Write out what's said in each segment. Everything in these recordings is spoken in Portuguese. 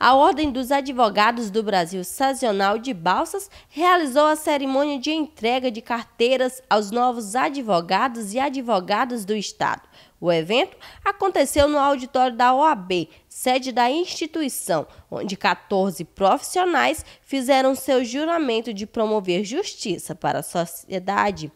A Ordem dos Advogados do Brasil Sazonal de Balsas realizou a cerimônia de entrega de carteiras aos novos advogados e advogadas do Estado. O evento aconteceu no auditório da OAB, sede da instituição, onde 14 profissionais fizeram seu juramento de promover justiça para a sociedade.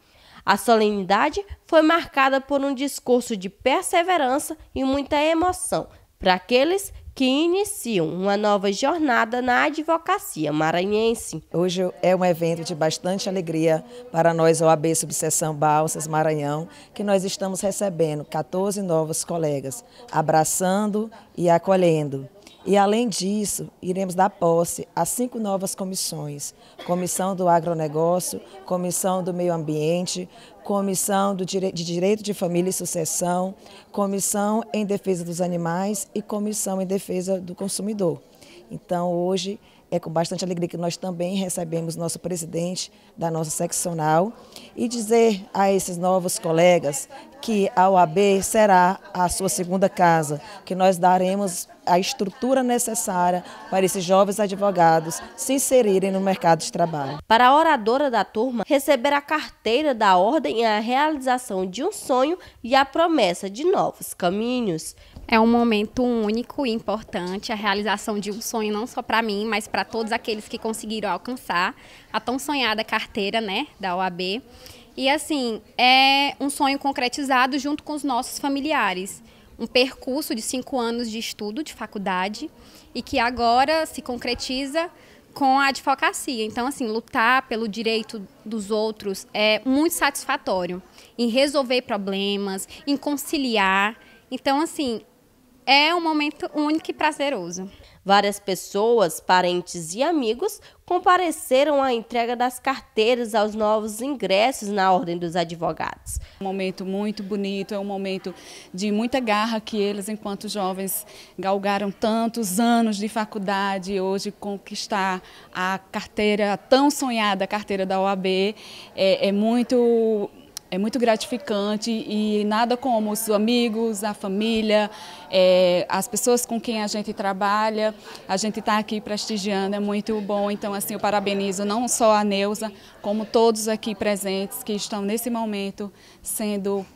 A solenidade foi marcada por um discurso de perseverança e muita emoção para aqueles que iniciam uma nova jornada na advocacia maranhense. Hoje é um evento de bastante alegria para nós, OAB Subseção Balsas Maranhão, que nós estamos recebendo 14 novos colegas, abraçando e acolhendo. E, além disso, iremos dar posse a cinco novas comissões: Comissão do Agronegócio, Comissão do Meio Ambiente, Comissão de Direito de Família e Sucessão, Comissão em Defesa dos Animais e Comissão em Defesa do Consumidor. Então, hoje é com bastante alegria que nós também recebemos nosso presidente da nossa seccional e dizer a esses novos colegas que a OAB será a sua segunda casa, que nós daremos a estrutura necessária para esses jovens advogados se inserirem no mercado de trabalho. Para a oradora da turma, receber a carteira da ordem é a realização de um sonho e a promessa de novos caminhos. É um momento único e importante, a realização de um sonho não só para mim, mas para todos aqueles que conseguiram alcançar a tão sonhada carteira né, da OAB. E assim, é um sonho concretizado junto com os nossos familiares um percurso de cinco anos de estudo de faculdade e que agora se concretiza com a advocacia. Então, assim, lutar pelo direito dos outros é muito satisfatório em resolver problemas, em conciliar. Então, assim, é um momento único e prazeroso. Várias pessoas, parentes e amigos compareceram à entrega das carteiras aos novos ingressos na Ordem dos Advogados. É um momento muito bonito, é um momento de muita garra que eles, enquanto jovens, galgaram tantos anos de faculdade, hoje conquistar a carteira tão sonhada, a carteira da OAB, é, é muito é muito gratificante e nada como os amigos, a família, é, as pessoas com quem a gente trabalha. A gente está aqui prestigiando, é muito bom. Então, assim, eu parabenizo não só a Neuza, como todos aqui presentes que estão nesse momento sendo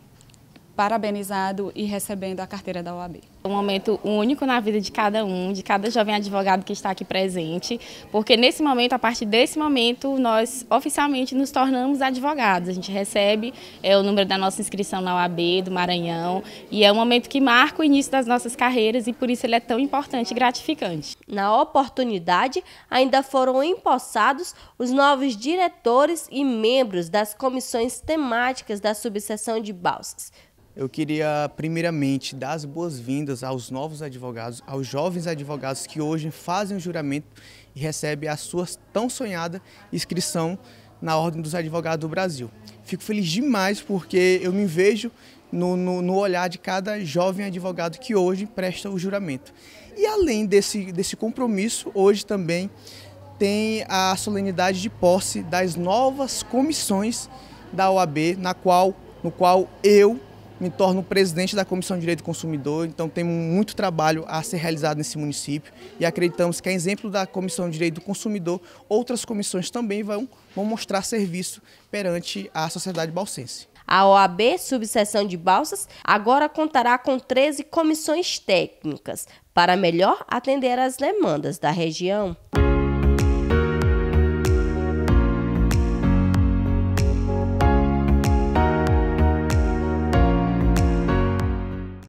parabenizado e recebendo a carteira da OAB um momento único na vida de cada um, de cada jovem advogado que está aqui presente, porque nesse momento, a partir desse momento, nós oficialmente nos tornamos advogados. A gente recebe é, o número da nossa inscrição na OAB do Maranhão e é um momento que marca o início das nossas carreiras e por isso ele é tão importante e gratificante. Na oportunidade, ainda foram empossados os novos diretores e membros das comissões temáticas da subseção de Balsas, eu queria, primeiramente, dar as boas-vindas aos novos advogados, aos jovens advogados que hoje fazem o juramento e recebem a sua tão sonhada inscrição na Ordem dos Advogados do Brasil. Fico feliz demais porque eu me vejo no, no, no olhar de cada jovem advogado que hoje presta o juramento. E além desse, desse compromisso, hoje também tem a solenidade de posse das novas comissões da OAB, na qual, no qual eu me torno presidente da Comissão de Direito do Consumidor, então tem muito trabalho a ser realizado nesse município e acreditamos que, a exemplo da Comissão de Direito do Consumidor, outras comissões também vão, vão mostrar serviço perante a sociedade balsense. A OAB, subseção de Balsas, agora contará com 13 comissões técnicas para melhor atender às demandas da região.